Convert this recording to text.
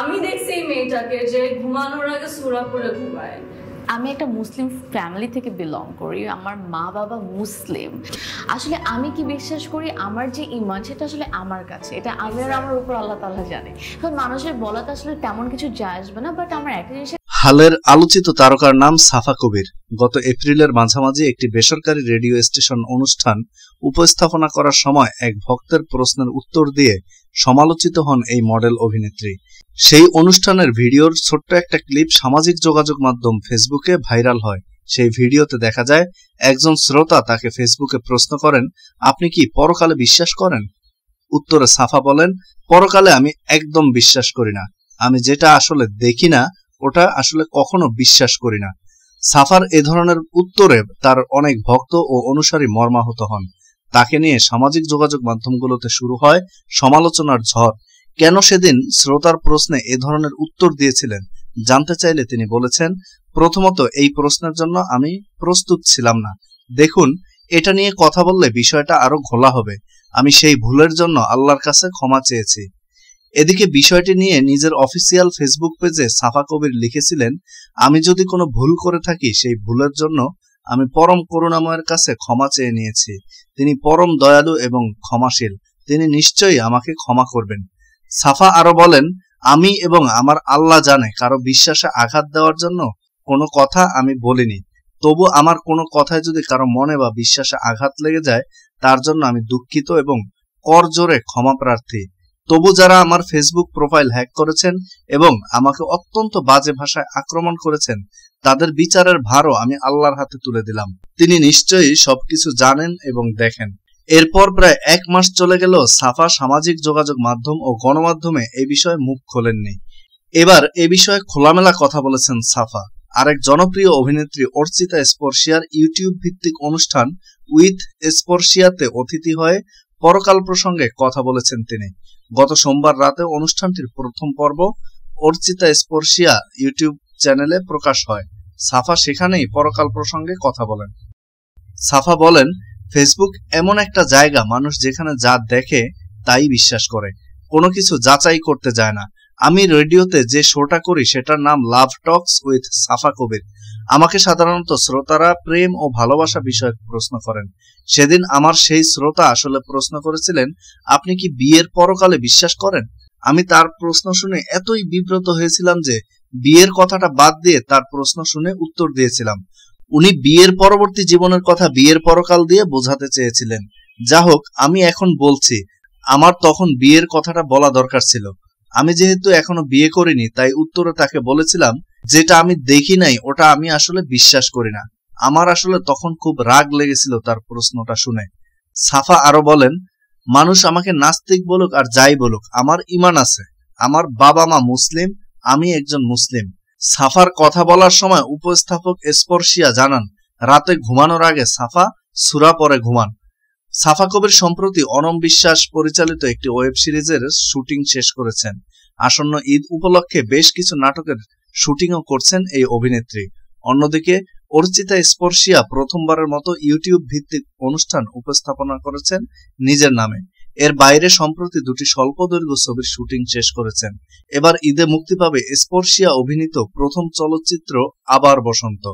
আমি দেখছি এই মেয়েটাকে যে ঘুমানোর আগে সুরা করে ঘুমায় আমি একটা মুসলিম ফ্যামিলি থেকে বিলং করি আমার মা বাবা মুসলিম আসলে আমি কি বিশ্বাস করি আমার যে ইমান সেটা আসলে আমার কাছে এটা আমি আর আমার উপর আল্লাহ তাল্লাহ জানে মানুষের বলাতে আসলে তেমন কিছু যায় আসবে না বাট আমার একটা জিনিস হালের আলোচিত তারকার নাম সাফা কবির গত এপ্রিলের মাঝামাঝি একটি বেসরকারি রেডিও স্টেশন অনুষ্ঠান উপস্থাপনা করার সময় এক ভক্তের প্রশ্নের উত্তর দিয়ে সমালোচিত হন এই মডেল অভিনেত্রী সেই অনুষ্ঠানের ভিডিওর ছোট্ট একটা ক্লিপ সামাজিক যোগাযোগ মাধ্যম ফেসবুকে ভাইরাল হয় সেই ভিডিওতে দেখা যায় একজন শ্রোতা তাকে ফেসবুকে প্রশ্ন করেন আপনি কি পরকালে বিশ্বাস করেন উত্তরে সাফা বলেন পরকালে আমি একদম বিশ্বাস করি না আমি যেটা আসলে দেখি না ওটা আসলে কখনো বিশ্বাস করি না সাফার এ ধরনের উত্তরে তার অনেক ভক্ত ও অনুসারী মর্মাহত হন তাকে নিয়ে সামাজিক যোগাযোগ মাধ্যমগুলোতে শুরু হয় সমালোচনার ঝড় কেন সেদিন শ্রোতার প্রশ্নে এ ধরনের উত্তর দিয়েছিলেন জানতে চাইলে তিনি বলেছেন প্রথমত এই প্রশ্নের জন্য আমি প্রস্তুত ছিলাম না দেখুন এটা নিয়ে কথা বললে বিষয়টা আরো ঘোলা হবে আমি সেই ভুলের জন্য আল্লাহর কাছে ক্ষমা চেয়েছি এদিকে বিষয়টি নিয়ে নিজের অফিসিয়াল ফেসবুক পেজে সাফা কবির লিখেছিলেন আমি যদি কোনো ভুল করে থাকি সেই ভুলের জন্য আমি পরম করুণাময়ের কাছে ক্ষমা চেয়ে নিয়েছি তিনি পরম দয়ালু এবং ক্ষমাশীল তিনি নিশ্চয়ই আমাকে ক্ষমা করবেন সাফা আরো বলেন আমি এবং আমার আল্লাহ জানে কারো বিশ্বাসে আঘাত দেওয়ার জন্য কোনো কথা আমি বলিনি তবু আমার কোনো কথায় যদি কারো মনে বা বিশ্বাসে আঘাত লেগে যায় তার জন্য আমি দুঃখিত এবং করজোরে ক্ষমা প্রার্থী তবু যারা আমার ফেসবুক প্রোফাইল হ্যাক করেছেন এবং আমাকে অত্যন্ত বাজে ভাষায় আক্রমণ করেছেন তাদের বিচারের ভারও আমি আল্লাহর হাতে তুলে দিলাম তিনি নিশ্চয়ই সবকিছু জানেন এবং দেখেন এরপর প্রায় এক মাস চলে গেল সাফা সামাজিক যোগাযোগ মাধ্যম ও গণমাধ্যমে এ বিষয়ে মুখ খোলেননি এবার এ বিষয়ে খোলামেলা কথা বলেছেন সাফা আরেক জনপ্রিয় অভিনেত্রী অর্চিতা স্পর্শিয়ার ইউটিউব ভিত্তিক অনুষ্ঠান উইথ স্পর্শিয়াতে অতিথি হয়ে পরকাল প্রসঙ্গে কথা বলেছেন তিনি গত সোমবার রাতে অনুষ্ঠানটির প্রথম পর্ব অর্চিতা স্পর্শিয়া ইউটিউব চ্যানেলে প্রকাশ হয় সাফা সেখানেই পরকাল প্রসঙ্গে কথা বলেন সাফা বলেন ফেসবুক এমন একটা জায়গা মানুষ যেখানে যা দেখে তাই বিশ্বাস করে কোনো কিছু যাচাই করতে যায় না আমি রেডিওতে যে শোটা করি সেটার নাম লাভ টকস উইথ সাফা কবির আমাকে সাধারণত শ্রোতারা প্রেম ও ভালোবাসা বিষয়ে প্রশ্ন করেন সেদিন আমার সেই শ্রোতা আসলে প্রশ্ন করেছিলেন আপনি কি বিয়ের পরকালে বিশ্বাস করেন আমি তার প্রশ্ন শুনে এতই বিব্রত হয়েছিলাম যে বিয়ের কথাটা বাদ দিয়ে তার প্রশ্ন শুনে উত্তর দিয়েছিলাম উনি বিয়ের পরবর্তী জীবনের কথা বিয়ের পরকাল দিয়ে বোঝাতে চেয়েছিলেন যা হোক আমি এখন বলছি আমার তখন বিয়ের কথাটা বলা দরকার ছিল আমি যেহেতু এখনো বিয়ে করিনি তাই উত্তরে তাকে বলেছিলাম যেটা আমি দেখি নাই ওটা আমি আসলে বিশ্বাস করি না আমার আসলে তখন খুব রাগ লেগেছিল তার প্রশ্নটা শুনে সাফা আরো বলেন মানুষ আমাকে নাস্তিক বলুক আর যাই বলুক আমার ইমান আছে আমার বাবা মা মুসলিম আমি একজন মুসলিম সাফার কথা বলার সময় উপস্থাপক স্পর্শিয়া জানান রাতে ঘুমানোর আগে সাফা সুরা পরে ঘুমান সাফা কবির সম্প্রতি অনম বিশ্বাস পরিচালিত একটি ওয়েব সিরিজের শুটিং শেষ করেছেন আসন্ন ঈদ উপলক্ষে বেশ কিছু নাটকের শুটিংও করছেন এই অভিনেত্রী অন্যদিকে অর্চিতা স্পর্শিয়া প্রথমবারের মতো ইউটিউব ভিত্তিক অনুষ্ঠান উপস্থাপনা করেছেন নিজের নামে এর বাইরে সম্প্রতি দুটি স্বল্পদৈর্ঘ্য ছবির শুটিং শেষ করেছেন এবার ঈদে মুক্তি পাবে স্পর্শিয়া অভিনীত প্রথম চলচ্চিত্র আবার বসন্ত